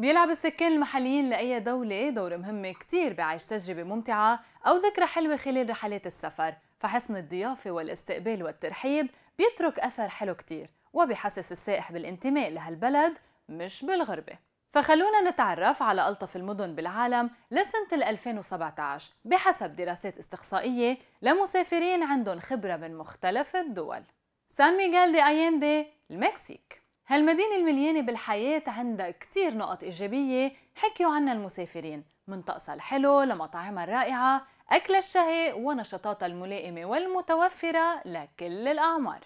بيلعب السكان المحليين لأي دولة دور مهم كتير بعيش تجربة ممتعة أو ذكرى حلوة خلال رحلات السفر فحسن الضيافة والاستقبال والترحيب بيترك أثر حلو كتير وبيحسس السائح بالانتماء لهالبلد مش بالغربة فخلونا نتعرف على ألطف المدن بالعالم لسنة 2017 بحسب دراسات استقصائية لمسافرين عندهم خبرة من مختلف الدول سان ميغال دي أيندي المكسيك هالمدينة المليانة بالحياة عندها كتير نقط إيجابية حكيوا عنها المسافرين من طقسها الحلو لمطاعمها الرائعة أكل الشهي ونشاطاتها الملائمة والمتوفرة لكل الأعمار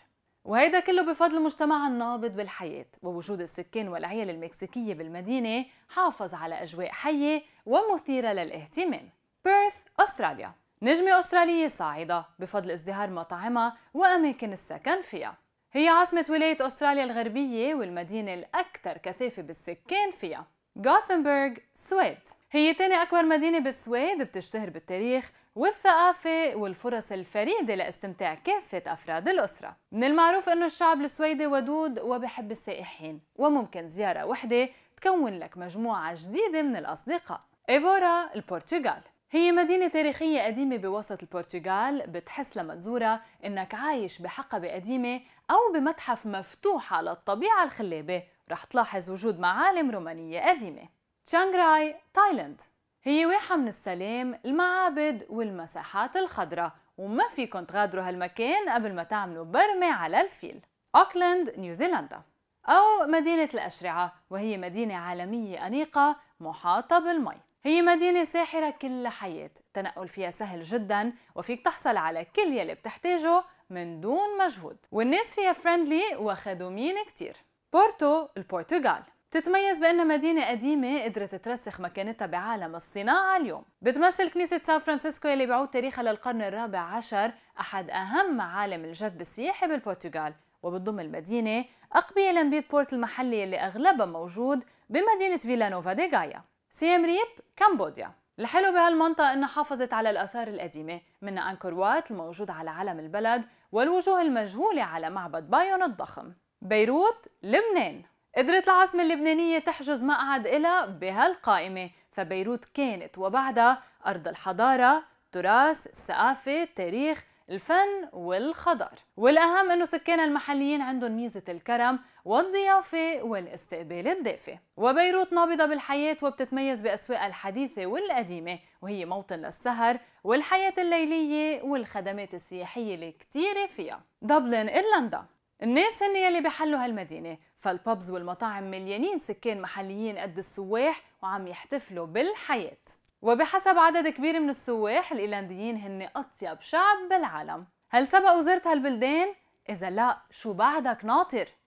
وهيدا كله بفضل مجتمع النابض بالحياة ووجود السكان والعيال المكسيكية بالمدينة حافظ على أجواء حية ومثيرة للاهتمام بيرث أستراليا نجمة أسترالية صاعدة بفضل ازدهار مطاعمها وأماكن السكن فيها هي عاصمة ولاية أستراليا الغربية والمدينة الأكثر كثافة بالسكان فيها غوثنبرغ سويد هي تاني أكبر مدينة بالسويد بتشتهر بالتاريخ والثقافة والفرص الفريدة لاستمتاع كافة أفراد الأسرة من المعروف أنه الشعب السويدي ودود وبحب السائحين وممكن زيارة وحدة تكون لك مجموعة جديدة من الأصدقاء إيفورا البرتغال هي مدينة تاريخية قديمة بوسط البرتغال بتحس لما تزورها إنك عايش بحقبة قديمة أو بمتحف مفتوح على الطبيعة الخلابة رح تلاحظ وجود معالم رومانية قديمة تشانغراي تايلاند هي واحة من السلام المعابد والمساحات الخضراء وما فيكن تغادروا هالمكان قبل ما تعملوا برمة على الفيل أوكلاند نيوزيلندا أو مدينة الأشرعة وهي مدينة عالمية أنيقة محاطة بالمي هي مدينة ساحرة كل حياة التنقل فيها سهل جدا وفيك تحصل على كل يلي بتحتاجه من دون مجهود والناس فيها فريندلي وخدومين كتير بورتو البرتغال بتتميز بأنها مدينة قديمة قدرت ترسخ مكانتها بعالم الصناعة اليوم بتمثل كنيسة سان فرانسيسكو اللي بيعود تاريخها للقرن الرابع عشر أحد أهم معالم الجذب السياحي بالبرتغال وبتضم المدينة أقبية لمبيت بورت المحلي اللي أغلبها موجود بمدينة فيلانوفا دي غايا سيام ريب كمبوديا الحلو بهالمنطقة إنها حافظت على الآثار القديمة من أنكور وات الموجود على علم البلد والوجوه المجهولة على معبد بايون الضخم بيروت لبنان قدرت العاصمة اللبنانية تحجز مقعد إلها بهالقائمة فبيروت كانت وبعدها أرض الحضارة تراث ثقافة تاريخ الفن والخضار والأهم أنه سكان المحليين عندهم ميزة الكرم والضيافة والاستقبال الدافئ وبيروت نابضة بالحياة وبتتميز بأسواقها الحديثة والقديمة وهي موطن للسهر والحياة الليلية والخدمات السياحية الكتيرة فيها دبلن إيرلندا الناس هن يلي بحلوا هالمدينة فالبابز والمطاعم مليانين سكان محليين قد السواح وعم يحتفلوا بالحياة وبحسب عدد كبير من السواح الايلانديين هن أطيب شعب بالعالم هل سبق وزرت هالبلدان؟ إذا لا شو بعدك ناطر؟